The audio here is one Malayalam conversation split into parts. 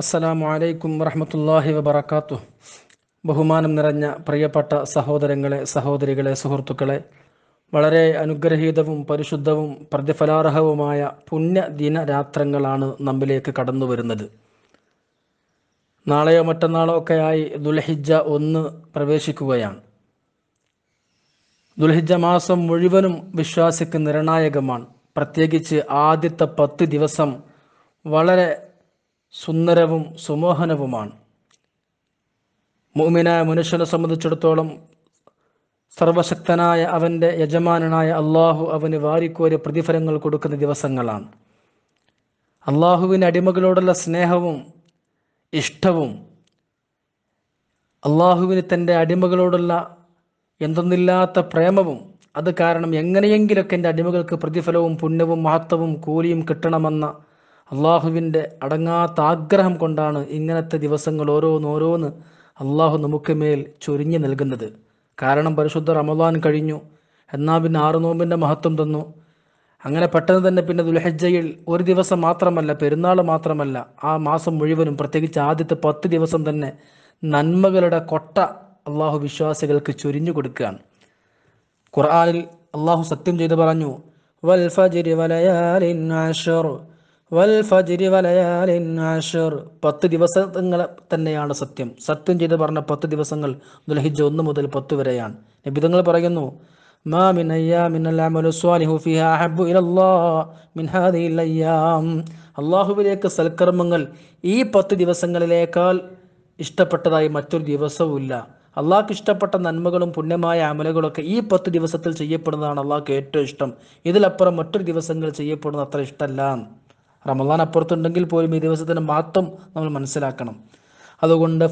അസ്സലാമു അലൈക്കും വറഹമത്തല്ലാഹി വബർക്കാത്തു ബഹുമാനം നിറഞ്ഞ പ്രിയപ്പെട്ട സഹോദരങ്ങളെ സഹോദരികളെ സുഹൃത്തുക്കളെ വളരെ അനുഗ്രഹീതവും പരിശുദ്ധവും പ്രതിഫലാർഹവുമായ പുണ്യ ദിനരാത്രങ്ങളാണ് നമ്മിലേക്ക് കടന്നു വരുന്നത് നാളെയോ മറ്റന്നാളോ ഒക്കെ ആയി ദുൽഹിജ ഒന്ന് പ്രവേശിക്കുകയാണ് ദുൽഹിജ മാസം മുഴുവനും വിശ്വാസിക്ക് നിർണായകമാണ് പ്രത്യേകിച്ച് ആദ്യത്തെ പത്ത് ദിവസം വളരെ സുന്ദരവും സുമോഹനവുമാണ് മൂമിനായ മനുഷ്യനെ സംബന്ധിച്ചിടത്തോളം സർവശക്തനായ അവൻ്റെ യജമാനായ അള്ളാഹു അവന് വാരിക്കോരി പ്രതിഫലങ്ങൾ കൊടുക്കുന്ന ദിവസങ്ങളാണ് അള്ളാഹുവിൻ്റെ അടിമകളോടുള്ള സ്നേഹവും ഇഷ്ടവും അള്ളാഹുവിന് തൻ്റെ അടിമകളോടുള്ള എന്തെന്നില്ലാത്ത പ്രേമവും അത് കാരണം എങ്ങനെയെങ്കിലൊക്കെ എൻ്റെ അടിമകൾക്ക് പ്രതിഫലവും പുണ്യവും മഹത്വവും കൂലിയും കിട്ടണമെന്ന അള്ളാഹുവിൻ്റെ അടങ്ങാത്ത ആഗ്രഹം കൊണ്ടാണ് ഇങ്ങനത്തെ ദിവസങ്ങൾ ഓരോന്ന് അള്ളാഹു നമുക്ക് മേൽ ചൊരിഞ്ഞു നൽകുന്നത് കാരണം പരിശുദ്ധ റമദാൻ കഴിഞ്ഞു എന്നാ പിന്നെ ആറു നോമ്പിൻ്റെ മഹത്വം തന്നു അങ്ങനെ പെട്ടെന്ന് തന്നെ പിന്നെ ദുൽഹജ്ജയിൽ ഒരു ദിവസം മാത്രമല്ല പെരുന്നാൾ മാത്രമല്ല ആ മാസം മുഴുവനും പ്രത്യേകിച്ച് ആദ്യത്തെ പത്ത് ദിവസം തന്നെ നന്മകളുടെ കൊട്ട അള്ളാഹു വിശ്വാസികൾക്ക് ചൊരിഞ്ഞു കൊടുക്കുകയാണ് ഖുർആാനിൽ അള്ളാഹു സത്യം ചെയ്ത് പറഞ്ഞു വൽ ഫജ്രി വലയാലിൻ ആഷറു വൽ വലയാലിൻ ആഷർ പത്ത് ദിവസങ്ങൾ തന്നെയാണ് സത്യം സത്യം ചെയ്ത് പറഞ്ഞ പത്ത് ദിവസങ്ങൾ ദുൽഹിജ ഒന്ന് മുതൽ പത്ത് വരെയാണ് നബിതങ്ങൾ പറയുന്നു മാ അമലു സ്വാലിഹു ഹാദിഹിൽ അല്ലാഹുവിലേക്ക് സൽക്കർമ്മങ്ങൾ ഈ പത്ത് ദിവസങ്ങളിലേക്കാൾ ഇഷ്ടപ്പെട്ടതായി മറ്റൊരു ദിവസവുമില്ല അള്ളാഹ്ക്ക് ഇഷ്ടപ്പെട്ട നന്മകളും പുണ്യമായ അമലുകളൊക്കെ ഈ പത്ത് ദിവസത്തിൽ ചെയ്യപ്പെടുന്നതാണ് അള്ളാഹ്ക്ക് ഏറ്റവും ഇഷ്ടം ഇതിലപ്പുറം മറ്റൊരു ദിവസങ്ങൾ ചെയ്യപ്പെടുന്ന അത്ര ഇഷ്ടമല്ല റമദാൻ അപ്പുറത്തുണ്ടെങ്കിൽ പോലും ഈ ദിവസത്തിന് മാത്രം നമ്മൾ മനസ്സിലാക്കണം അതുകൊണ്ട്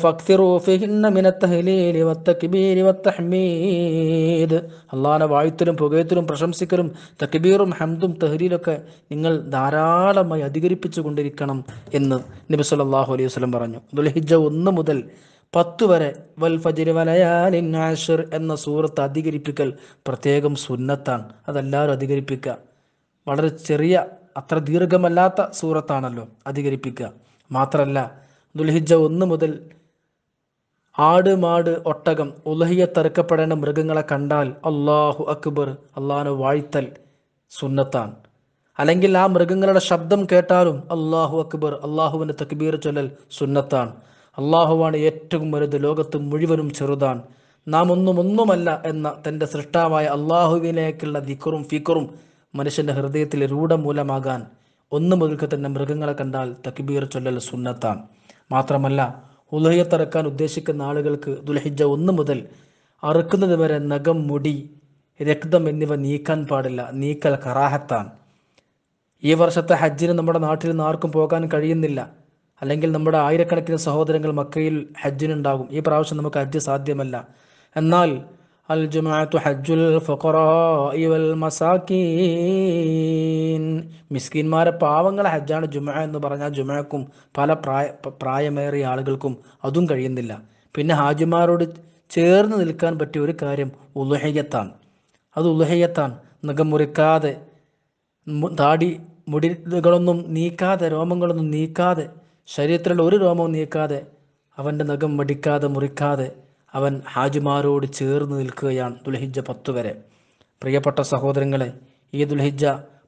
അള്ളാഹാനെ വാഴ്ത്തലും പുകയത്തിലും പ്രശംസിക്കലും തക്ബീറും ഹംദും തെഹ്ലീലൊക്കെ നിങ്ങൾ ധാരാളമായി അധികരിപ്പിച്ചു കൊണ്ടിരിക്കണം എന്ന് നബി സല്ലാഹു അലൈഹി വസ്ലം പറഞ്ഞു ദുൽഹിജ ഒന്ന് മുതൽ പത്ത് വരെ വൽ ഫജിർ വലയാലിൻ ആഷിർ എന്ന സൂറത്ത് അധികരിപ്പിക്കൽ പ്രത്യേകം സുന്നത്താണ് അതെല്ലാവരും അധികരിപ്പിക്കുക വളരെ ചെറിയ അത്ര ദീർഘമല്ലാത്ത സൂറത്താണല്ലോ അധികരിപ്പിക്കുക മാത്രമല്ല ദുൽഹിജ ഒന്ന് മുതൽ ആട് മാട് ഒട്ടകം ഉലഹിയ തറുക്കപ്പെടേണ്ട മൃഗങ്ങളെ കണ്ടാൽ അള്ളാഹു അക്ബർ അള്ളാഹു വാഴ്ത്തൽ സുന്നത്താണ് അല്ലെങ്കിൽ ആ മൃഗങ്ങളുടെ ശബ്ദം കേട്ടാലും അള്ളാഹു അക്ബർ അള്ളാഹുവിൻ്റെ തക്ബീർ ചൊല്ലൽ സുന്നത്താണ് അള്ളാഹുവാണ് ഏറ്റവും വലുത് ലോകത്ത് മുഴുവനും ചെറുതാണ് നാം ഒന്നും ഒന്നുമല്ല എന്ന തൻ്റെ സൃഷ്ടാവായ അള്ളാഹുവിനേക്കുള്ള ദിക്കറും ഫിക്കറും മനുഷ്യൻ്റെ ഹൃദയത്തിലെ രൂഢമൂലമാകാൻ ഒന്ന് മുതൽക്ക് തന്നെ മൃഗങ്ങളെ കണ്ടാൽ തക്ബീർ ചൊല്ലൽ സുന്നത്താണ് മാത്രമല്ല ഉലഹയത്തിറക്കാൻ ഉദ്ദേശിക്കുന്ന ആളുകൾക്ക് ദുൽഹിജ ഒന്ന് മുതൽ അറുക്കുന്നത് വരെ നഖം മുടി രക്തം എന്നിവ നീക്കാൻ പാടില്ല നീക്കൽ കറാഹത്താണ് ഈ വർഷത്തെ ഹജ്ജിന് നമ്മുടെ നാട്ടിൽ നിന്ന് ആർക്കും പോകാൻ കഴിയുന്നില്ല അല്ലെങ്കിൽ നമ്മുടെ ആയിരക്കണക്കിന് സഹോദരങ്ങൾ മക്കയിൽ ഹജ്ജിനുണ്ടാകും ഈ പ്രാവശ്യം നമുക്ക് ഹജ്ജ് സാധ്യമല്ല എന്നാൽ الجمعة حج الفقراء والمساكين മിസ്കിന്മാരെ പാവങ്ങളെ ഹജ്ജാണ് ജുമ എന്ന് പറഞ്ഞാൽ ജുമക്കും പല പ്രായ പ്രായമേറിയ ആളുകൾക്കും അതും കഴിയുന്നില്ല പിന്നെ ഹാജിമാരോട് ചേർന്ന് നിൽക്കാൻ പറ്റിയ ഒരു കാര്യം ഉലുഹയ്യത്താണ് അത് ഉലുഹയ്യത്താണ് നഖം മുറിക്കാതെ താടി മുടികളൊന്നും നീക്കാതെ രോമങ്ങളൊന്നും നീക്കാതെ ശരീരത്തിലുള്ള ഒരു രോമവും നീക്കാതെ അവൻ്റെ നഖം മടിക്കാതെ മുറിക്കാതെ അവൻ ഹാജിമാരോട് ചേർന്ന് നിൽക്കുകയാണ് ദുൽഹിജ പത്ത് വരെ പ്രിയപ്പെട്ട സഹോദരങ്ങളെ ഈ ദുൽഹിജ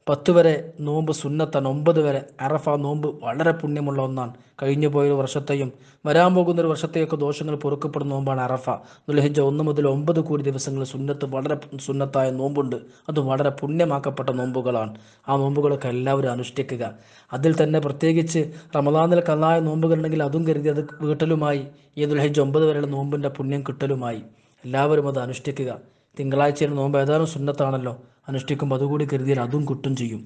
പത്ത് വരെ നോമ്പ് സുന്നത്താണ് ഒമ്പത് വരെ അറഫ നോമ്പ് വളരെ പുണ്യമുള്ള ഒന്നാണ് കഴിഞ്ഞു പോയൊരു വർഷത്തെയും വരാൻ പോകുന്ന ഒരു വർഷത്തെയൊക്കെ ദോഷങ്ങൾ പൊറുക്കപ്പെടുന്ന നോമ്പാണ് അറഫ ദുൽഹിജ ഒന്ന് മുതൽ ഒമ്പത് കൂടി ദിവസങ്ങൾ സുന്നത്ത് വളരെ സുന്നത്തായ നോമ്പുണ്ട് അത് വളരെ പുണ്യമാക്കപ്പെട്ട നോമ്പുകളാണ് ആ നോമ്പുകളൊക്കെ എല്ലാവരും അനുഷ്ഠിക്കുക അതിൽ തന്നെ പ്രത്യേകിച്ച് റമദാനിൽ കല്ലായ നോമ്പുകളുണ്ടെങ്കിൽ അതും കരുതി അത് വീട്ടലുമായി ഈ ദുൽഹിജ ഒമ്പത് വരെയുള്ള നോമ്പിൻ്റെ പുണ്യം കിട്ടലുമായി എല്ലാവരും അത് അനുഷ്ഠിക്കുക തിങ്കളാഴ്ചയുടെ നോമ്പ് ഏതാനും സുന്നത്താണല്ലോ അനുഷ്ഠിക്കുമ്പോൾ അതുകൂടി കരുതിയാൽ അതും കുറ്റം ചെയ്യും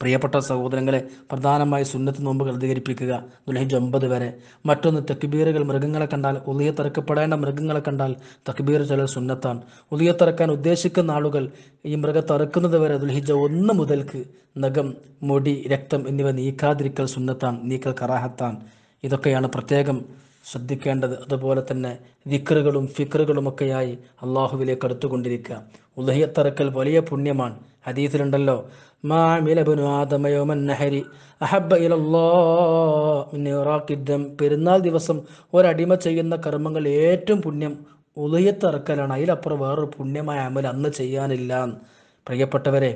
പ്രിയപ്പെട്ട സഹോദരങ്ങളെ പ്രധാനമായി സുന്നത്ത് നോമ്പ് പ്രതികരിപ്പിക്കുക ദുലഹിജ് ഒമ്പത് വരെ മറ്റൊന്ന് തക്ബീറുകൾ മൃഗങ്ങളെ കണ്ടാൽ ഉലിയ തറക്കപ്പെടേണ്ട മൃഗങ്ങളെ കണ്ടാൽ തക്ബീർ ചിലർ സുന്നത്താണ് ഉലിയ തറക്കാൻ ഉദ്ദേശിക്കുന്ന ആളുകൾ ഈ മൃഗത്തെ അറുക്കുന്നത് വരെ ദുൽഹിജ ഒന്ന് മുതൽക്ക് നഖം മുടി രക്തം എന്നിവ നീക്കാതിരിക്കൽ സുന്നത്താണ് നീക്കൽ കറാഹത്താണ് ഇതൊക്കെയാണ് പ്രത്യേകം ശ്രദ്ധിക്കേണ്ടത് അതുപോലെ തന്നെ ദിക്കറുകളും ഫിക്കറുകളുമൊക്കെയായി അള്ളാഹുവിലേക്ക് അടുത്തുകൊണ്ടിരിക്കുക ഉദഹിയത്തറക്കൽ വലിയ പുണ്യമാണ് ഹദീസിലുണ്ടല്ലോ പെരുന്നാൾ ദിവസം ഒരടിമ ചെയ്യുന്ന കർമ്മങ്ങൾ ഏറ്റവും പുണ്യം ഉദയത്തിറക്കലാണ് അതിലപ്പുറം വേറൊരു പുണ്യമായ അമൽ അന്ന് ചെയ്യാനില്ല പ്രിയപ്പെട്ടവരെ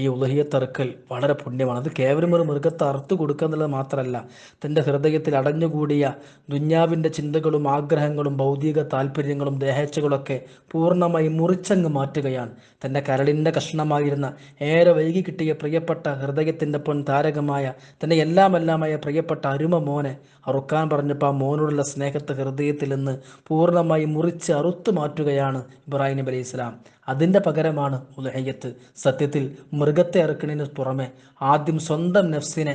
ഈ ഉലഹിയത്തറുക്കൽ വളരെ പുണ്യമാണ് അത് കേവലം ഒരു മൃഗത്തെ അറുത്തു കൊടുക്കുക എന്നുള്ളത് മാത്രമല്ല തൻ്റെ ഹൃദയത്തിൽ അടഞ്ഞുകൂടിയ ദുന്യാവിൻ്റെ ചിന്തകളും ആഗ്രഹങ്ങളും ഭൗതിക താല്പര്യങ്ങളും ദേഹേച്ഛകളൊക്കെ പൂർണ്ണമായി മുറിച്ചങ്ങ് മാറ്റുകയാണ് തൻ്റെ കരളിൻ്റെ കഷ്ണമായിരുന്ന ഏറെ വൈകി കിട്ടിയ പ്രിയപ്പെട്ട ഹൃദയത്തിൻ്റെ പൊൻ താരകമായ തൻ്റെ എല്ലാമെല്ലാമായ പ്രിയപ്പെട്ട അരുമ മോനെ അറുക്കാൻ പറഞ്ഞപ്പോൾ ആ മോനോടുള്ള സ്നേഹത്തെ ഹൃദയത്തിൽ നിന്ന് പൂർണ്ണമായി മുറിച്ച് അറുത്തു മാറ്റുകയാണ് ഇബ്രാഹിം നബി അലൈഹി ഇസ്ലാം അതിൻ്റെ പകരമാണ് ഉലഹയ്യത്ത് സത്യത്തിൽ മൃഗത്തെ അറുക്കണതിന് പുറമെ ആദ്യം സ്വന്തം നഫ്സിനെ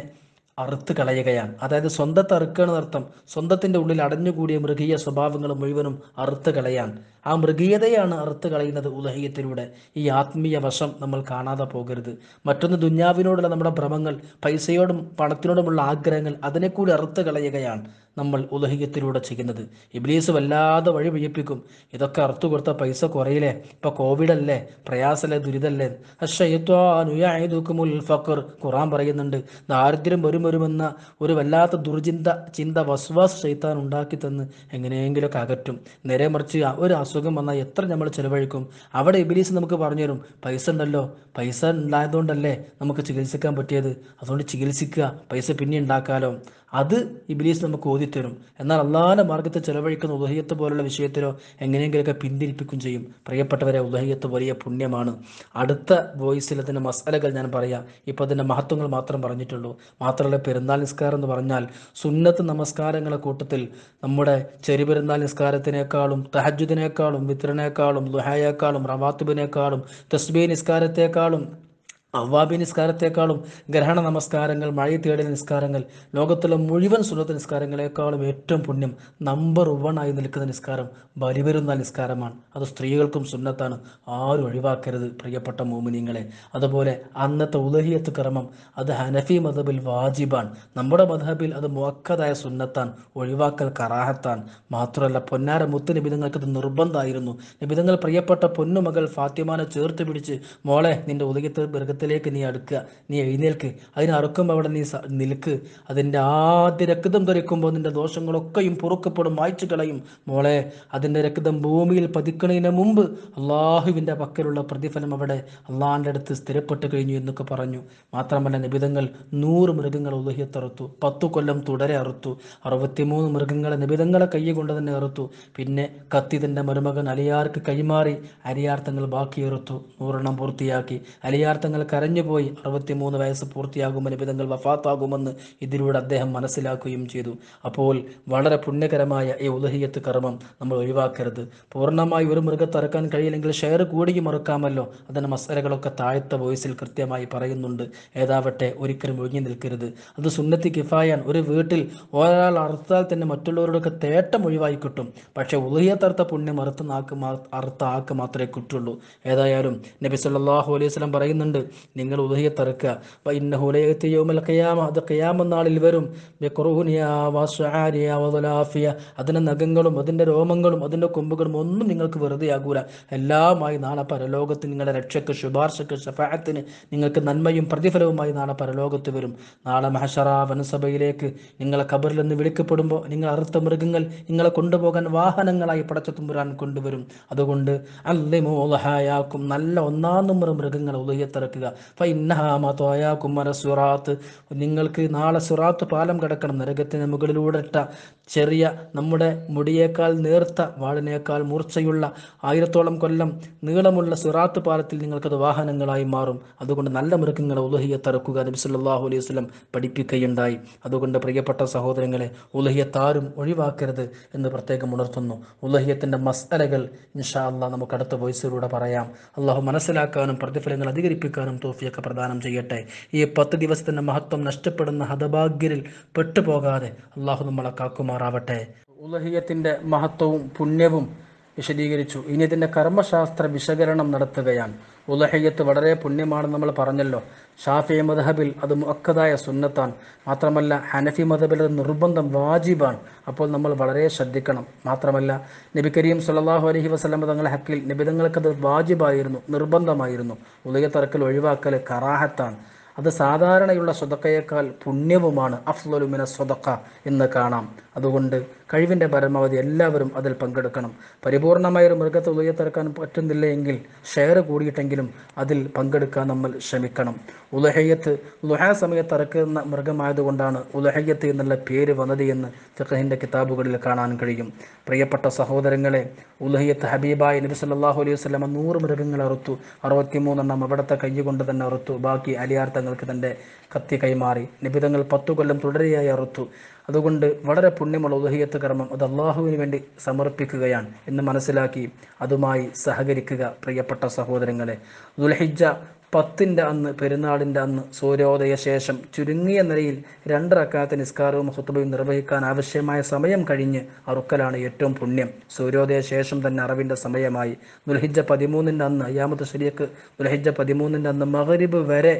അറുത്ത് കളയുകയാണ് അതായത് സ്വന്തത്തെ അറുക്കണെന്നർത്ഥം സ്വന്തത്തിൻ്റെ ഉള്ളിൽ അടഞ്ഞുകൂടിയ മൃഗീയ സ്വഭാവങ്ങൾ മുഴുവനും അറുത്ത് കളയാൻ ആ മൃഗീയതയാണ് അറുത്ത് കളയുന്നത് ഉലഹീയത്തിലൂടെ ഈ ആത്മീയ വശം നമ്മൾ കാണാതെ പോകരുത് മറ്റൊന്ന് ദുന്യാവിനോടുള്ള നമ്മുടെ ഭ്രമങ്ങൾ പൈസയോടും പണത്തിനോടുമുള്ള ആഗ്രഹങ്ങൾ അതിനെക്കൂടി അറുത്ത് കളയുകയാണ് നമ്മൾ ഉദഹികത്തിലൂടെ ചെയ്യുന്നത് ഇബ്ലീസ് വല്ലാതെ വഴി പിഴപ്പിക്കും ഇതൊക്കെ അറുത്തു കൊടുത്ത പൈസ കുറയില്ലേ ഇപ്പൊ കോവിഡ് അല്ലേ പ്രയാസല്ലേ ദുരിതല്ലേ ഫഖർ ഖുറാൻ പറയുന്നുണ്ട് ദാരിദ്ര്യം വരും വരുമെന്ന ഒരു വല്ലാത്ത ദുർചിന്ത ചിന്ത വസ്വാസ് ചെയ്താൻ ഉണ്ടാക്കി തന്ന് എങ്ങനെയെങ്കിലൊക്കെ അകറ്റും നേരെ മറിച്ച് ഒരു അസുഖം വന്നാൽ എത്ര നമ്മൾ ചെലവഴിക്കും അവിടെ ഇബിലീസ് നമുക്ക് പറഞ്ഞുതരും പൈസ ഉണ്ടല്ലോ പൈസ ഉണ്ടായതുകൊണ്ടല്ലേ നമുക്ക് ചികിത്സിക്കാൻ പറ്റിയത് അതുകൊണ്ട് ചികിത്സിക്കുക പൈസ പിന്നെ ഉണ്ടാക്കാലോ അത് ഇബിലീസ് നമുക്ക് ഓതി തരും എന്നാൽ അള്ളാഹാന്റെ മാർഗത്തെ ചെലവഴിക്കുന്ന ഉദഹയത്ത് പോലുള്ള വിഷയത്തിലോ എങ്ങനെയെങ്കിലൊക്കെ പിന്തിരിപ്പിക്കും ചെയ്യും പ്രിയപ്പെട്ടവരെ ഉദഹയത്ത് വലിയ പുണ്യമാണ് അടുത്ത വോയിസിൽ അതിൻ്റെ മസാലകൾ ഞാൻ പറയാം ഇപ്പൊ അതിൻ്റെ മഹത്വങ്ങൾ മാത്രം പറഞ്ഞിട്ടുള്ളൂ മാത്രമല്ല പെരുന്നാൾ നിസ്കാരം എന്ന് പറഞ്ഞാൽ സുന്നത്ത് നമസ്കാരങ്ങളെ കൂട്ടത്തിൽ നമ്മുടെ പെരുന്നാൾ നിസ്കാരത്തിനേക്കാളും തഹജുദിനേക്കാളും വിത്രനേക്കാളും ലുഹയേക്കാളും റവാത്തുബിനേക്കാളും തസ്ബി നിസ്കാരത്തെക്കാളും അവ്വാബി നിസ്കാരത്തെക്കാളും ഗ്രഹണ നമസ്കാരങ്ങൾ മഴ തേടി നിസ്കാരങ്ങൾ ലോകത്തിലെ മുഴുവൻ സുഹൃത്ത് നിസ്കാരങ്ങളെക്കാളും ഏറ്റവും പുണ്യം നമ്പർ വൺ ആയി നിൽക്കുന്ന നിസ്കാരം ബലിവരുന്ന നിസ്കാരമാണ് അത് സ്ത്രീകൾക്കും സുന്നത്താണ് ആരും ഒഴിവാക്കരുത് പ്രിയപ്പെട്ട മോമിനിയങ്ങളെ അതുപോലെ അന്നത്തെ ഉദഹിയത്ത് ക്രമം അത് ഹനഫി മതബിൽ വാജിബാണ് നമ്മുടെ മതബിൽ അത് മുഖക്കതായ സുന്നത്താണ് ഒഴിവാക്കൽ കറാഹത്താൻ മാത്രമല്ല പൊന്നാര മുത്ത് നിബിധങ്ങൾക്ക് ഇത് നിർബന്ധമായിരുന്നു നിബിധങ്ങൾ പ്രിയപ്പെട്ട പൊന്നുമകൾ ഫാത്തിമാനെ ചേർത്ത് പിടിച്ച് മോളെ നിന്റെ ഉദകിത്ത് സ്വർഗത്തിലേക്ക് നീ അടുക്കുക നീ എഴുന്നേൽക്ക് അതിനറുക്കുമ്പോൾ അവിടെ നീ നിൽക്ക് അതിൻ്റെ ആദ്യ രക്തം തുരക്കുമ്പോൾ നിന്റെ ദോഷങ്ങളൊക്കെയും പൊറുക്കപ്പെടും മായ്ച്ചു കളയും മോളെ അതിൻ്റെ രക്തം ഭൂമിയിൽ പതിക്കുന്നതിന് മുമ്പ് അള്ളാഹുവിൻ്റെ പക്കലുള്ള പ്രതിഫലം അവിടെ അള്ളാഹിൻ്റെ അടുത്ത് സ്ഥിരപ്പെട്ട് കഴിഞ്ഞു എന്നൊക്കെ പറഞ്ഞു മാത്രമല്ല നിബിതങ്ങൾ നൂറ് മൃഗങ്ങൾ ഉലഹി തറുത്തു പത്തു കൊല്ലം തുടരെ അറുത്തു അറുപത്തിമൂന്ന് മൃഗങ്ങളെ നിബിതങ്ങളെ കൈ കൊണ്ട് തന്നെ അറുത്തു പിന്നെ കത്തി തൻ്റെ മരുമകൻ അലിയാർക്ക് കൈമാറി അരിയാർത്ഥങ്ങൾ ബാക്കിയെറുത്തു അറുത്തു നൂറെണ്ണം പൂർത്തിയാക്കി അലിയാർത്ഥങ്ങൾ കരഞ്ഞുപോയി അറുപത്തിമൂന്ന് വയസ്സ് പൂർത്തിയാകുമെന്ന് പിതങ്ങൾ വഫാത്താകുമെന്ന് ഇതിലൂടെ അദ്ദേഹം മനസ്സിലാക്കുകയും ചെയ്തു അപ്പോൾ വളരെ പുണ്യകരമായ ഈ ഉലഹിയത്ത് കർമ്മം നമ്മൾ ഒഴിവാക്കരുത് പൂർണ്ണമായി ഒരു മൃഗത്തെ അറക്കാൻ കഴിയില്ലെങ്കിൽ ഷെയർ കൂടി മറക്കാമല്ലോ അതിന് മസലകളൊക്കെ താഴത്തെ വോയിസിൽ കൃത്യമായി പറയുന്നുണ്ട് ഏതാവട്ടെ ഒരിക്കലും ഒഴിഞ്ഞു നിൽക്കരുത് അത് സുന്നത്തി കിഫായാൻ ഒരു വീട്ടിൽ ഒരാൾ അറുത്താൽ തന്നെ മറ്റുള്ളവരോടൊക്കെ തേട്ടം ഒഴിവായി കിട്ടും പക്ഷേ ഉലഹിയത്തറുത്ത പുണ്യം അറുത്ത ആക്ക് അറുത്ത ആക്ക് മാത്രമേ കിട്ടുള്ളൂ ഏതായാലും നബി സല്ലാഹു അലൈഹി സ്വലം പറയുന്നുണ്ട് നിങ്ങൾ ഉദയ തറക്കുക അപ്പം ഇന്ന ഹുലയത്തി യോമൽ കയാമ അത് കയാമ നാളിൽ വരും ബെക്കുറുഹുനിയാഫിയ അതിൻ്റെ നഖങ്ങളും അതിൻ്റെ രോമങ്ങളും അതിൻ്റെ കൊമ്പുകളും ഒന്നും നിങ്ങൾക്ക് വെറുതെ ആകൂല എല്ലാമായി നാളെ പരലോകത്ത് നിങ്ങളുടെ രക്ഷയ്ക്ക് ശുപാർശക്ക് ഷഫായത്തിന് നിങ്ങൾക്ക് നന്മയും പ്രതിഫലവുമായി നാളെ പരലോകത്ത് വരും നാളെ മഹഷറ വനസഭയിലേക്ക് നിങ്ങളെ കബറിൽ നിന്ന് വിളിക്കപ്പെടുമ്പോൾ നിങ്ങൾ അറുത്ത മൃഗങ്ങൾ നിങ്ങളെ കൊണ്ടുപോകാൻ വാഹനങ്ങളായി തുമ്പുരാൻ കൊണ്ടുവരും അതുകൊണ്ട് അല്ലെ മോലഹായാക്കും നല്ല ഒന്നാം നമ്പർ മൃഗങ്ങളെ ഉദയത്തിറക്കുക നിങ്ങൾക്ക് നാളെ സുറാത്ത് പാലം കിടക്കണം നരകത്തിന് മുകളിലൂടെ ചെറിയ നമ്മുടെ മുടിയേക്കാൾ നേർത്ത വാളിനേക്കാൾ മൂർച്ചയുള്ള ആയിരത്തോളം കൊല്ലം നീളമുള്ള സിറാത്ത് പാലത്തിൽ നിങ്ങൾക്കത് വാഹനങ്ങളായി മാറും അതുകൊണ്ട് നല്ല മൃഗങ്ങളെ ഉലഹിയത്തറക്കുക നബി സല്ലാഹു അലൈഹി വസ്ലം പഠിപ്പിക്കുകയുണ്ടായി അതുകൊണ്ട് പ്രിയപ്പെട്ട സഹോദരങ്ങളെ ഉലഹിയത്താരും ഒഴിവാക്കരുത് എന്ന് പ്രത്യേകം ഉണർത്തുന്നു ഉലഹിയത്തിൻ്റെ മസ്തലകൾ ഇൻഷാ അള്ളാഹ് നമുക്ക് അടുത്ത വോയിസിലൂടെ പറയാം അള്ളാഹു മനസ്സിലാക്കാനും പ്രതിഫലങ്ങൾ അധികരിപ്പിക്കാനും തോഫിയൊക്കെ പ്രദാനം ചെയ്യട്ടെ ഈ പത്ത് ദിവസത്തിൻ്റെ മഹത്വം നഷ്ടപ്പെടുന്ന ഹതഭാഗ്യരിൽ പെട്ടുപോകാതെ അള്ളാഹു നമ്മളെ കാക്കുമാർ അനുഗ്രഹിക്കുമാറാവട്ടെ ഉലഹിയത്തിന്റെ മഹത്വവും പുണ്യവും വിശദീകരിച്ചു ഇനി ഇതിന്റെ കർമ്മശാസ്ത്ര വിശകലനം നടത്തുകയാണ് ഉലഹയ്യത്ത് വളരെ പുണ്യമാണെന്ന് നമ്മൾ പറഞ്ഞല്ലോ ഷാഫി മദഹബിൽ അത് മുഖക്കതായ സുന്നത്താണ് മാത്രമല്ല ഹനഫി മദബിൽ അത് നിർബന്ധം വാജിബാണ് അപ്പോൾ നമ്മൾ വളരെ ശ്രദ്ധിക്കണം മാത്രമല്ല നബി കരീം സല്ലാഹു അലഹി വസ്ലം തങ്ങളുടെ ഹക്കിൽ നിബിധങ്ങൾക്കത് വാജിബായിരുന്നു നിർബന്ധമായിരുന്നു ഉലയത്തിറക്കൽ ഒഴിവാക്കൽ കറാഹത്താണ് അത് സാധാരണയുള്ള സ്വതക്കയേക്കാൾ പുണ്യവുമാണ് അഫ്ലുലുമിന സ്വതക്ക എന്ന് കാണാം അതുകൊണ്ട് കഴിവിൻ്റെ പരമാവധി എല്ലാവരും അതിൽ പങ്കെടുക്കണം പരിപൂർണമായ ഒരു മൃഗത്തെ ഉദയത്തിറക്കാൻ പറ്റുന്നില്ല എങ്കിൽ ഷെയർ കൂടിയിട്ടെങ്കിലും അതിൽ പങ്കെടുക്കാൻ നമ്മൾ ശ്രമിക്കണം ഉലഹയ്യത്ത് ഉലഹ സമയത്ത് ഇറക്കുന്ന മൃഗമായതുകൊണ്ടാണ് ഉലഹയ്യത്ത് എന്നുള്ള പേര് വന്നത് എന്ന് ഫിഖഹിൻ്റെ കിതാബുകളിൽ കാണാൻ കഴിയും പ്രിയപ്പെട്ട സഹോദരങ്ങളെ ഉലഹയ്യത്ത് ഹബീബായ നബി സല്ലാഹു അലൈഹി വസ്ലമ നൂറ് മൃഗങ്ങൾ അറുത്തു മൂന്നെണ്ണം അവിടുത്തെ കൈ കൊണ്ട് തന്നെ അറുത്തു ബാക്കി അലിയാർ നബിതങ്ങൾക്ക് തൻ്റെ കത്തി കൈമാറി നബിതങ്ങൾ പത്തു കൊല്ലം തുടരെയായി അറുത്തു അതുകൊണ്ട് വളരെ പുണ്യമുള്ള ഉദഹീയത്ത് കർമ്മം അത് അള്ളാഹുവിന് വേണ്ടി സമർപ്പിക്കുകയാണ് എന്ന് മനസ്സിലാക്കി അതുമായി സഹകരിക്കുക പ്രിയപ്പെട്ട സഹോദരങ്ങളെ ദുൽഹിജ പത്തിൻ്റെ അന്ന് പെരുന്നാളിൻ്റെ അന്ന് സൂര്യോദയ ശേഷം ചുരുങ്ങിയ നിലയിൽ രണ്ടറക്കാത്ത നിസ്കാരവും ഹുത്തുബയും നിർവഹിക്കാൻ ആവശ്യമായ സമയം കഴിഞ്ഞ് അറുക്കലാണ് ഏറ്റവും പുണ്യം സൂര്യോദയ ശേഷം തന്നെ അറിവിൻ്റെ സമയമായി ദുൽഹിജ പതിമൂന്നിൻ്റെ അന്ന് അയ്യാമത്ത് ശരിയക്ക് ദുൽഹിജ പതിമൂന്നിൻ്റെ അന്ന് മകരിബ് വരെ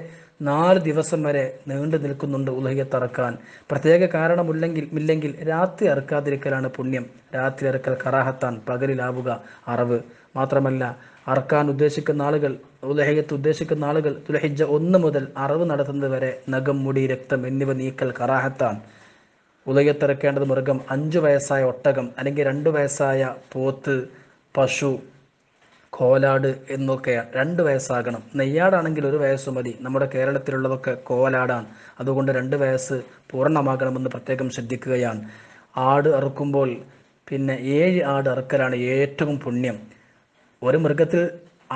നാല് ദിവസം വരെ നീണ്ടു നിൽക്കുന്നുണ്ട് ഉലഹിയത്തറക്കാൻ പ്രത്യേക കാരണമില്ലെങ്കിൽ ഇല്ലെങ്കിൽ രാത്രി അറുക്കാതിരിക്കലാണ് പുണ്യം രാത്രി അറുക്കൽ കറാഹത്താൻ പകലിലാവുക അറിവ് മാത്രമല്ല അറക്കാൻ ഉദ്ദേശിക്കുന്ന ആളുകൾ ഉലഹയത്ത് ഉദ്ദേശിക്കുന്ന ആളുകൾ തുലഹിജ ഒന്ന് മുതൽ അറിവ് നടത്തുന്നത് വരെ നഖം മുടി രക്തം എന്നിവ നീക്കൽ കറാഹത്താണ് ഉലയത്തിറക്കേണ്ടത് മൃഗം അഞ്ചു വയസ്സായ ഒട്ടകം അല്ലെങ്കിൽ രണ്ട് വയസ്സായ പോത്ത് പശു കോലാട് എന്നൊക്കെയാണ് രണ്ട് വയസ്സാകണം നെയ്യാടാണെങ്കിൽ ഒരു വയസ്സ് മതി നമ്മുടെ കേരളത്തിലുള്ളതൊക്കെ കോലാടാണ് അതുകൊണ്ട് രണ്ട് വയസ്സ് പൂർണ്ണമാകണമെന്ന് പ്രത്യേകം ശ്രദ്ധിക്കുകയാണ് ആട് അറുക്കുമ്പോൾ പിന്നെ ഏഴ് ആട് അറുക്കലാണ് ഏറ്റവും പുണ്യം ഒരു മൃഗത്തിൽ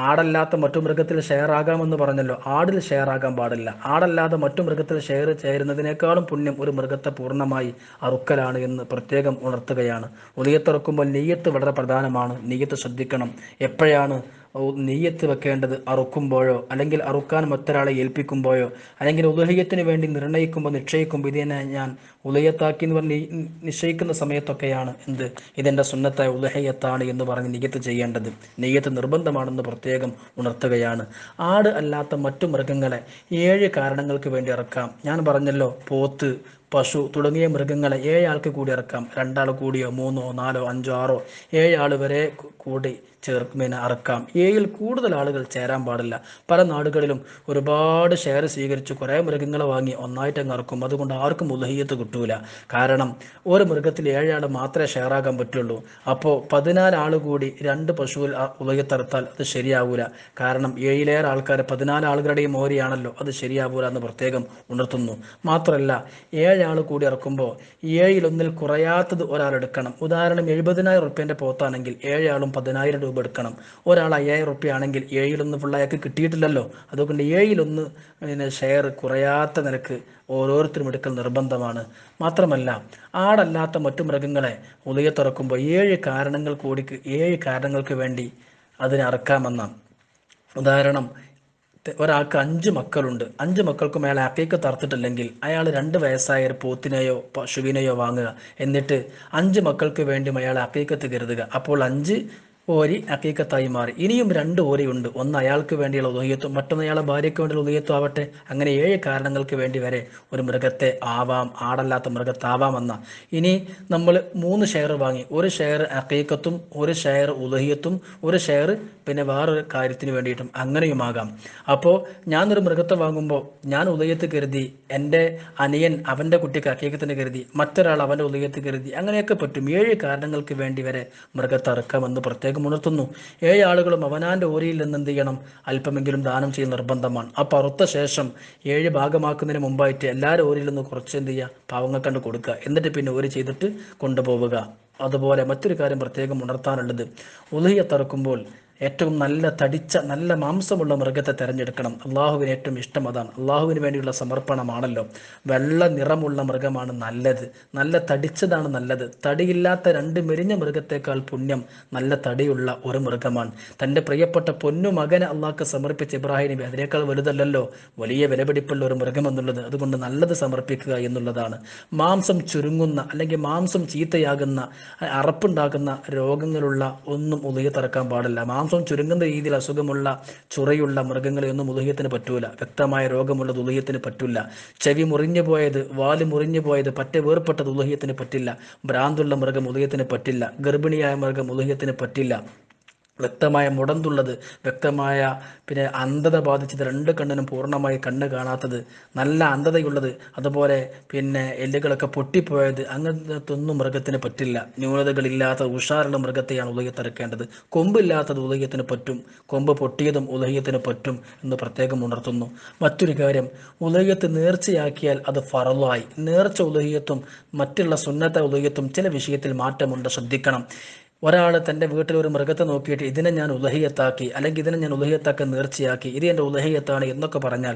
ആടല്ലാത്ത മറ്റു മൃഗത്തിൽ ഷെയർ ആകാമെന്ന് പറഞ്ഞല്ലോ ആടിൽ ഷെയർ ആകാൻ പാടില്ല ആടല്ലാതെ മറ്റു മൃഗത്തിൽ ഷെയർ ചേരുന്നതിനേക്കാളും പുണ്യം ഒരു മൃഗത്തെ പൂർണ്ണമായി അറുക്കലാണ് എന്ന് പ്രത്യേകം ഉണർത്തുകയാണ് ഉദയത്തിറക്കുമ്പോൾ നെയ്യത്ത് വളരെ പ്രധാനമാണ് നെയ്യത്ത് ശ്രദ്ധിക്കണം എപ്പോഴാണ് നെയ്യത്ത് വെക്കേണ്ടത് അറുക്കുമ്പോഴോ അല്ലെങ്കിൽ അറുക്കാൻ മറ്റൊരാളെ ഏൽപ്പിക്കുമ്പോഴോ അല്ലെങ്കിൽ ഉദഹയത്തിന് വേണ്ടി നിർണ്ണയിക്കുമ്പോൾ നിശ്ചയിക്കുമ്പോൾ ഇതിനെ ഞാൻ ഉദയത്താക്കി എന്ന് പറഞ്ഞ് നിശ്ചയിക്കുന്ന സമയത്തൊക്കെയാണ് എന്ത് ഇതെൻ്റെ സുന്നത്തായ ഉദഹയത്താണ് എന്ന് പറഞ്ഞ് നെയ്യത്ത് ചെയ്യേണ്ടത് നെയ്യത്ത് നിർബന്ധമാണെന്ന് പ്രത്യേകം ഉണർത്തുകയാണ് ആട് അല്ലാത്ത മറ്റു മൃഗങ്ങളെ ഏഴ് കാരണങ്ങൾക്ക് വേണ്ടി ഇറക്കാം ഞാൻ പറഞ്ഞല്ലോ പോത്ത് പശു തുടങ്ങിയ മൃഗങ്ങളെ ഏഴാൾക്ക് കൂടി ഇറക്കാം രണ്ടാൾ കൂടിയോ മൂന്നോ നാലോ അഞ്ചോ ആറോ ഏഴാൾ വരെ കൂടി ചേർക്കുന്നതിന് അറക്കാം ഏഴിൽ കൂടുതൽ ആളുകൾ ചേരാൻ പാടില്ല പല നാടുകളിലും ഒരുപാട് ഷെയർ സ്വീകരിച്ച് കുറേ മൃഗങ്ങളെ വാങ്ങി ഒന്നായിട്ട് അങ്ങ് ഇറക്കും അതുകൊണ്ട് ആർക്കും ഉദഹീയത്ത് കിട്ടൂല കാരണം ഒരു മൃഗത്തിൽ ഏഴാൾ മാത്രമേ ഷെയർ ആകാൻ പറ്റുള്ളൂ അപ്പോൾ പതിനാലാൾ കൂടി രണ്ട് പശുവിൽ ഉദയത്തെറുത്താൽ അത് ശരിയാവൂല കാരണം ഏഴിലേറെ ആൾക്കാർ പതിനാല് ആളുകളുടെയും ഓരിയാണല്ലോ അത് ശരിയാവൂല എന്ന് പ്രത്യേകം ഉണർത്തുന്നു മാത്രമല്ല ഏഴ് ഏഴാൾ കൂടി ഇറക്കുമ്പോൾ ഏഴിലൊന്നിൽ കുറയാത്തത് ഒരാൾ എടുക്കണം ഉദാഹരണം എഴുപതിനായിരം റുപ്യൻ്റെ പോത്താണെങ്കിൽ ഏഴാളും പതിനായിരം രൂപ എടുക്കണം ഒരാൾ അയ്യായിരം റുപ്യ ആണെങ്കിൽ ഏഴിലൊന്ന് ഫുൾ അയാൾക്ക് കിട്ടിയിട്ടില്ലല്ലോ അതുകൊണ്ട് ഏഴിലൊന്ന് പിന്നെ ഷെയർ കുറയാത്ത നിരക്ക് ഓരോരുത്തരും എടുക്കൽ നിർബന്ധമാണ് മാത്രമല്ല ആടല്ലാത്ത മറ്റു മൃഗങ്ങളെ ഉലയെ തുറക്കുമ്പോൾ ഏഴ് കാരണങ്ങൾ കൂടി ഏഴ് കാരണങ്ങൾക്ക് വേണ്ടി അതിനെ അറക്കാമെന്ന ഉദാഹരണം ഒരാൾക്ക് അഞ്ച് മക്കളുണ്ട് അഞ്ച് മക്കൾക്കും അയാൾ അപ്പേക്ക് തർത്തിട്ടില്ലെങ്കിൽ അയാൾ രണ്ട് വയസ്സായ ഒരു പോത്തിനെയോ പശുവിനെയോ വാങ്ങുക എന്നിട്ട് അഞ്ച് മക്കൾക്ക് വേണ്ടി അയാൾ അക്കയ്ക്കത്ത് കരുതുക അപ്പോൾ അഞ്ച് ഓരി അക്കീക്കത്തായി മാറി ഇനിയും രണ്ട് ഓരിയുണ്ട് ഒന്ന് അയാൾക്ക് വേണ്ടിയുള്ള ഉദയത്വം മറ്റൊന്ന് അയാളെ ഭാര്യയ്ക്ക് വേണ്ടിയുള്ള ഉദയത്വം ആവട്ടെ അങ്ങനെ ഏഴ് കാരണങ്ങൾക്ക് വേണ്ടി വരെ ഒരു മൃഗത്തെ ആവാം ആടല്ലാത്ത മൃഗത്താവാമെന്ന ഇനി നമ്മൾ മൂന്ന് ഷെയർ വാങ്ങി ഒരു ഷെയർ അക്കീക്കത്തും ഒരു ഷെയർ ഉദഹിയത്തും ഒരു ഷെയർ പിന്നെ വേറൊരു കാര്യത്തിന് വേണ്ടിയിട്ടും അങ്ങനെയുമാകാം അപ്പോൾ ഞാനൊരു മൃഗത്തെ വാങ്ങുമ്പോൾ ഞാൻ ഉദയത്ത് കരുതി എൻ്റെ അനിയൻ അവൻ്റെ കുട്ടിക്ക് അക്കീക്കത്തിന് കരുതി മറ്റൊരാൾ അവൻ്റെ ഉദയത്ത് കരുതി അങ്ങനെയൊക്കെ പറ്റും ഏഴ് കാരണങ്ങൾക്ക് വേണ്ടി വരെ മൃഗത്തെ അറുക്കാമെന്ന് പ്രത്യേകം ഉണർത്തുന്നു ഏഴ് ആളുകളും അവനാന്റെ ഓരിയിൽ നിന്ന് എന്ത് ചെയ്യണം അല്പമെങ്കിലും ദാനം ചെയ്യുന്ന നിർബന്ധമാണ് ആ പറുത്ത ശേഷം ഏഴ് ഭാഗമാക്കുന്നതിന് മുമ്പായിട്ട് എല്ലാവരും ഓരിയിൽ നിന്ന് കുറച്ച് എന്ത് ചെയ്യുക പാവങ്ങൾ കണ്ട് കൊടുക്കുക എന്നിട്ട് പിന്നെ ഓരി ചെയ്തിട്ട് കൊണ്ടുപോവുക അതുപോലെ മറ്റൊരു കാര്യം പ്രത്യേകം ഉണർത്താനുള്ളത് ഉലഹിയ തറക്കുമ്പോൾ ഏറ്റവും നല്ല തടിച്ച നല്ല മാംസമുള്ള മൃഗത്തെ തിരഞ്ഞെടുക്കണം അള്ളാഹുവിന് ഏറ്റവും ഇഷ്ടം അതാണ് അള്ളാഹുവിന് വേണ്ടിയുള്ള സമർപ്പണമാണല്ലോ വെള്ള നിറമുള്ള മൃഗമാണ് നല്ലത് നല്ല തടിച്ചതാണ് നല്ലത് തടിയില്ലാത്ത രണ്ട് മെരിഞ്ഞ മൃഗത്തേക്കാൾ പുണ്യം നല്ല തടിയുള്ള ഒരു മൃഗമാണ് തൻ്റെ പ്രിയപ്പെട്ട പൊന്നു മകനെ അള്ളാഹ്ക്ക് സമർപ്പിച്ച ഇബ്രാഹിം അതിനേക്കാൾ വലുതല്ലല്ലോ വലിയ വിലപിടിപ്പുള്ള ഒരു മൃഗം എന്നുള്ളത് അതുകൊണ്ട് നല്ലത് സമർപ്പിക്കുക എന്നുള്ളതാണ് മാംസം ചുരുങ്ങുന്ന അല്ലെങ്കിൽ മാംസം ചീത്തയാകുന്ന അറപ്പുണ്ടാകുന്ന രോഗങ്ങളുള്ള ഒന്നും ഉദയ തറക്കാൻ പാടില്ല മാംസം മാംസം ചുരുങ്ങുന്ന രീതിയിൽ അസുഖമുള്ള ചുറയുള്ള ഒന്നും ഉദഹ്യത്തിന് പറ്റൂല വ്യക്തമായ രോഗമുള്ളത് ഉദഹ്യത്തിന് പറ്റില്ല ചെവി മുറിഞ്ഞു പോയത് വാല് മുറിഞ്ഞു പോയത് പറ്റ വേർപ്പെട്ടത് ഉദഹ്യത്തിന് പറ്റില്ല ഭ്രാന്തുള്ള മൃഗം ഉദയത്തിന് പറ്റില്ല ഗർഭിണിയായ മൃഗം ഉദഹ്യത്തിന് പറ്റില്ല വ്യക്തമായ മുടന്തുള്ളത് വ്യക്തമായ പിന്നെ അന്ധത ബാധിച്ചത് രണ്ട് കണ്ണിനും പൂർണ്ണമായി കണ്ണ് കാണാത്തത് നല്ല അന്ധതയുള്ളത് അതുപോലെ പിന്നെ എല്ലുകളൊക്കെ പൊട്ടിപ്പോയത് അങ്ങനത്തൊന്നും മൃഗത്തിന് പറ്റില്ല ന്യൂനതകളില്ലാത്ത ഉഷാറുള്ള മൃഗത്തെയാണ് ഉദയത്തിറക്കേണ്ടത് കൊമ്പില്ലാത്തത് ഉദയത്തിന് പറ്റും കൊമ്പ് പൊട്ടിയതും ഉദയത്തിന് പറ്റും എന്ന് പ്രത്യേകം ഉണർത്തുന്നു മറ്റൊരു കാര്യം ഉദയത്ത് നേർച്ചയാക്കിയാൽ അത് ഫറലായി നേർച്ച ഉദയത്തും മറ്റുള്ള സുന്നത്ത ഉദയത്തും ചില വിഷയത്തിൽ മാറ്റമുണ്ട് ശ്രദ്ധിക്കണം ഒരാൾ തൻ്റെ വീട്ടിൽ ഒരു മൃഗത്തെ നോക്കിയിട്ട് ഇതിനെ ഞാൻ ഉലഹിയത്താക്കി അല്ലെങ്കിൽ ഇതിനെ ഞാൻ ഉലഹിയത്താക്കി നേർച്ചയാക്കി ഇത് എൻ്റെ ഉലഹിയത്താണ് എന്നൊക്കെ പറഞ്ഞാൽ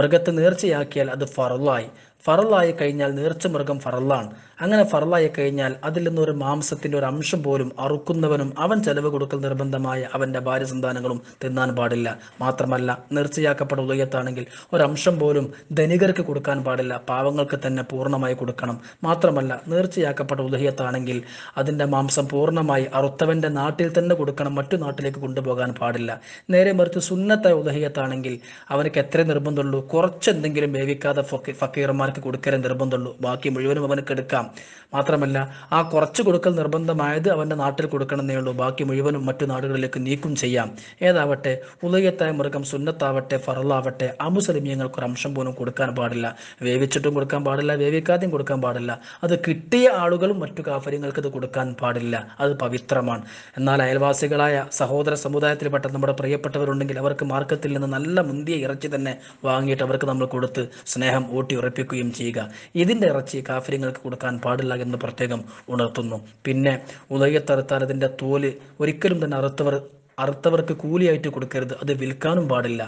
മൃഗത്തെ നേർച്ചയാക്കിയാൽ അത് ഫറലായി ഫറലായി കഴിഞ്ഞാൽ നേർച്ച മൃഗം ഫറലാണ് അങ്ങനെ ഫർലായി കഴിഞ്ഞാൽ അതിൽ നിന്നൊരു മാംസത്തിന്റെ ഒരു അംശം പോലും അറുക്കുന്നവനും അവൻ ചെലവ് കൊടുക്കൽ നിർബന്ധമായ അവന്റെ ഭാര്യ സന്താനങ്ങളും തിന്നാൻ പാടില്ല മാത്രമല്ല നിർച്ചയാക്കപ്പെട്ട ഉദയത്താണെങ്കിൽ ഒരംശം പോലും ധനികർക്ക് കൊടുക്കാൻ പാടില്ല പാവങ്ങൾക്ക് തന്നെ പൂർണ്ണമായി കൊടുക്കണം മാത്രമല്ല നിർച്ചയാക്കപ്പെട്ട ഉദയത്താണെങ്കിൽ അതിന്റെ മാംസം പൂർണ്ണമായി അറുത്തവന്റെ നാട്ടിൽ തന്നെ കൊടുക്കണം മറ്റു നാട്ടിലേക്ക് കൊണ്ടുപോകാൻ പാടില്ല നേരെ മറിച്ച് സുന്നത്തായ ഉദഹിയത്താണെങ്കിൽ അവനക്ക് എത്ര നിർബന്ധമുള്ളൂ കുറച്ചെന്തെങ്കിലും വേവിക്കാതെ ഫക്കീർമാർക്ക് കൊടുക്കലേ നിർബന്ധമുള്ളൂ ബാക്കി മുഴുവനും അവനക്ക് എടുക്കാം മാത്രമല്ല ആ കുറച്ച് കൊടുക്കൽ നിർബന്ധമായത് അവൻ്റെ നാട്ടിൽ കൊടുക്കണമെന്നേ ഉള്ളൂ ബാക്കി മുഴുവനും മറ്റു നാടുകളിലേക്ക് നീക്കം ചെയ്യാം ഏതാവട്ടെ ഉലയത്തായ മൃഗം സുന്നത്താവട്ടെ ഫറലാവട്ടെ അമുസലിമിയങ്ങൾക്ക് ഒരു അംശം പോലും കൊടുക്കാൻ പാടില്ല വേവിച്ചിട്ടും കൊടുക്കാൻ പാടില്ല വേവിക്കാതെയും കൊടുക്കാൻ പാടില്ല അത് കിട്ടിയ ആളുകളും മറ്റു കാഫര്യങ്ങൾക്ക് ഇത് കൊടുക്കാൻ പാടില്ല അത് പവിത്രമാണ് എന്നാൽ അയൽവാസികളായ സഹോദര സമുദായത്തിൽപ്പെട്ട നമ്മുടെ പ്രിയപ്പെട്ടവരുണ്ടെങ്കിൽ അവർക്ക് മാർക്കറ്റിൽ നിന്ന് നല്ല മുന്തിയ ഇറച്ചി തന്നെ വാങ്ങിയിട്ട് അവർക്ക് നമ്മൾ കൊടുത്ത് സ്നേഹം ഊട്ടി ഉറപ്പിക്കുകയും ചെയ്യുക ഇതിൻ്റെ ഇറച്ചി കാഫര്യങ്ങൾക്ക് കൊടുക്കാൻ ഉണ്ടാകാൻ പാടില്ല എന്ന് പ്രത്യേകം ഉണർത്തുന്നു പിന്നെ ഉദയത്തറത്താൻ തോല് ഒരിക്കലും തന്നെ അറുത്തവർ അറുത്തവർക്ക് കൂലിയായിട്ട് കൊടുക്കരുത് അത് വിൽക്കാനും പാടില്ല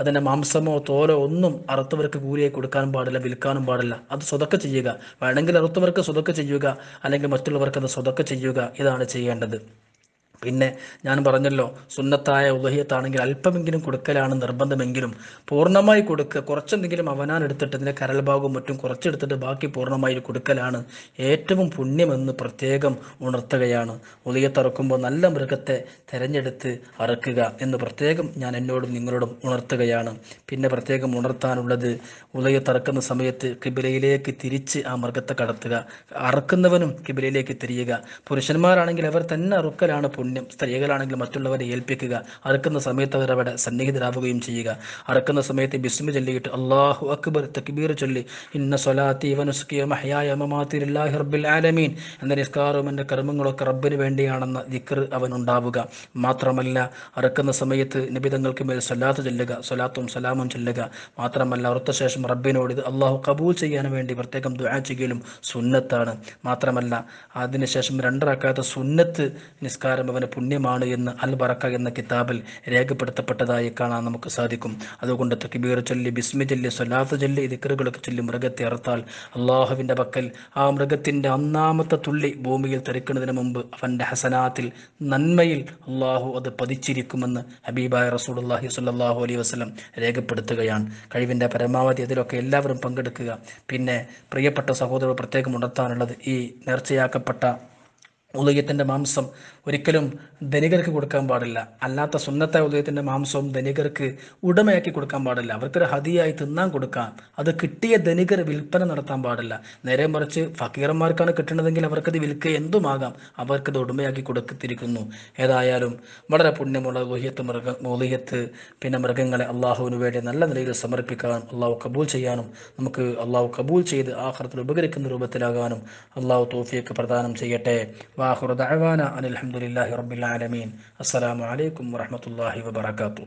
അതിൻ്റെ മാംസമോ തോലോ ഒന്നും അറുത്തവർക്ക് കൂലിയായി കൊടുക്കാനും പാടില്ല വിൽക്കാനും പാടില്ല അത് സ്വതക്ക ചെയ്യുക വേണമെങ്കിൽ അറുത്തവർക്ക് സ്വതക്ക ചെയ്യുക അല്ലെങ്കിൽ മറ്റുള്ളവർക്ക് അത് സ്വതക്ക ചെയ്യുക ഇതാണ് ചെയ്യേണ്ടത് പിന്നെ ഞാൻ പറഞ്ഞല്ലോ സുന്നത്തായ ഉദഹിയത്താണെങ്കിൽ അല്പമെങ്കിലും കൊടുക്കലാണ് നിർബന്ധമെങ്കിലും പൂർണ്ണമായി കൊടുക്കുക കുറച്ചെന്തെങ്കിലും അവനാൻ എടുത്തിട്ട് ഇതിൻ്റെ കരൽഭാഗവും മറ്റും കുറച്ചെടുത്തിട്ട് ബാക്കി പൂർണ്ണമായി കൊടുക്കലാണ് ഏറ്റവും പുണ്യമെന്ന് പ്രത്യേകം ഉണർത്തുകയാണ് ഉദയത്തറക്കുമ്പോൾ നല്ല മൃഗത്തെ തിരഞ്ഞെടുത്ത് അറക്കുക എന്ന് പ്രത്യേകം ഞാൻ എന്നോടും നിങ്ങളോടും ഉണർത്തുകയാണ് പിന്നെ പ്രത്യേകം ഉണർത്താനുള്ളത് ഉദയത്തറക്കുന്ന സമയത്ത് കിബിലയിലേക്ക് തിരിച്ച് ആ മൃഗത്തെ കടത്തുക അറക്കുന്നവനും കിബിലയിലേക്ക് തിരിയുക പുരുഷന്മാരാണെങ്കിൽ അവർ തന്നെ അറുക്കലാണ് പുണ്യം പുണ്യം സ്ത്രീകളാണെങ്കിൽ മറ്റുള്ളവരെ ഏൽപ്പിക്കുക അറക്കുന്ന സമയത്ത് അവരവിടെ സന്നിഹിതരാവുകയും ചെയ്യുക അറക്കുന്ന സമയത്ത് ബിസ്മി ചൊല്ലിയിട്ട് അള്ളാഹു അക്ബർ തക്ബീർ ചൊല്ലി ഇന്ന സൊലാത്തി വനുസ്കിയ റബ്ബിൽ ആലമീൻ എന്ന നിസ്കാരവും എൻ്റെ കർമ്മങ്ങളൊക്കെ റബ്ബിന് വേണ്ടിയാണെന്ന ദിക്കർ അവനുണ്ടാവുക മാത്രമല്ല അറക്കുന്ന സമയത്ത് നിബിതങ്ങൾക്ക് മേൽ സൊലാത്ത് ചൊല്ലുക സൊലാത്തും സലാമും ചൊല്ലുക മാത്രമല്ല അറുത്ത ശേഷം റബ്ബിനോട് ഇത് അള്ളാഹു കബൂൽ ചെയ്യാൻ വേണ്ടി പ്രത്യേകം ദുആ സുന്നത്താണ് മാത്രമല്ല അതിനുശേഷം രണ്ടറക്കാത്ത സുന്നത്ത് നിസ്കാരം ചെയ്യുന്നവന് പുണ്യമാണ് എന്ന് അൽ ബറക്ക എന്ന കിതാബിൽ രേഖപ്പെടുത്തപ്പെട്ടതായി കാണാൻ നമുക്ക് സാധിക്കും അതുകൊണ്ട് തക്ബീർ ചൊല്ലി ബിസ്മി ചൊല്ലി സ്വലാത്ത് ചൊല്ലി ദിക്കറുകളൊക്കെ ചൊല്ലി മൃഗത്തെ അറുത്താൽ അള്ളാഹുവിൻ്റെ പക്കൽ ആ മൃഗത്തിൻ്റെ ഒന്നാമത്തെ തുള്ളി ഭൂമിയിൽ തെറിക്കുന്നതിന് മുമ്പ് അവൻ്റെ ഹസനാത്തിൽ നന്മയിൽ അള്ളാഹു അത് പതിച്ചിരിക്കുമെന്ന് ഹബീബായ റസൂൽ അള്ളാഹി സുല്ലാഹു അലൈഹി വസ്ലം രേഖപ്പെടുത്തുകയാണ് കഴിവിൻ്റെ പരമാവധി അതിലൊക്കെ എല്ലാവരും പങ്കെടുക്കുക പിന്നെ പ്രിയപ്പെട്ട സഹോദരർ പ്രത്യേകം ഉണർത്താനുള്ളത് ഈ നേർച്ചയാക്കപ്പെട്ട ഉദയത്തിൻ്റെ മാംസം ഒരിക്കലും ധനികർക്ക് കൊടുക്കാൻ പാടില്ല അല്ലാത്ത സുന്നത്തായ ഉദയത്തിൻ്റെ മാംസവും ധനികർക്ക് ഉടമയാക്കി കൊടുക്കാൻ പാടില്ല അവർക്കൊരു ഹതിയായി തിന്നാൻ കൊടുക്കാം അത് കിട്ടിയ ധനികർ വിൽപ്പന നടത്താൻ പാടില്ല നേരെ മറിച്ച് ഫക്കീറന്മാർക്കാണ് കിട്ടുന്നതെങ്കിൽ അവർക്കത് വിൽക്കുക എന്തുമാകാം അവർക്കത് ഉടമയാക്കി കൊടുത്തിരിക്കുന്നു ഏതായാലും വളരെ പുണ്യമുള്ള ഉദയത്ത് മൃഗ ഉദയത്ത് പിന്നെ മൃഗങ്ങളെ അള്ളാഹുവിന് വേണ്ടി നല്ല നിലയിൽ സമർപ്പിക്കാനും അള്ളാഹു കബൂൽ ചെയ്യാനും നമുക്ക് അള്ളാഹു കബൂൽ ചെയ്ത് ആഹ്റത്തിൽ ഉപകരിക്കുന്ന രൂപത്തിലാകാനും അള്ളാഹു തോഫിയൊക്കെ പ്രദാനം ചെയ്യട്ടെ വാഹുർ ദഅവാന അനിൽഹമുല്ലാഹി റബ്ബിൽ ആലമീൻ അസ്സലാമു അലൈക്കും വറഹമത്തല്ലാഹി വബർക്കാത്തു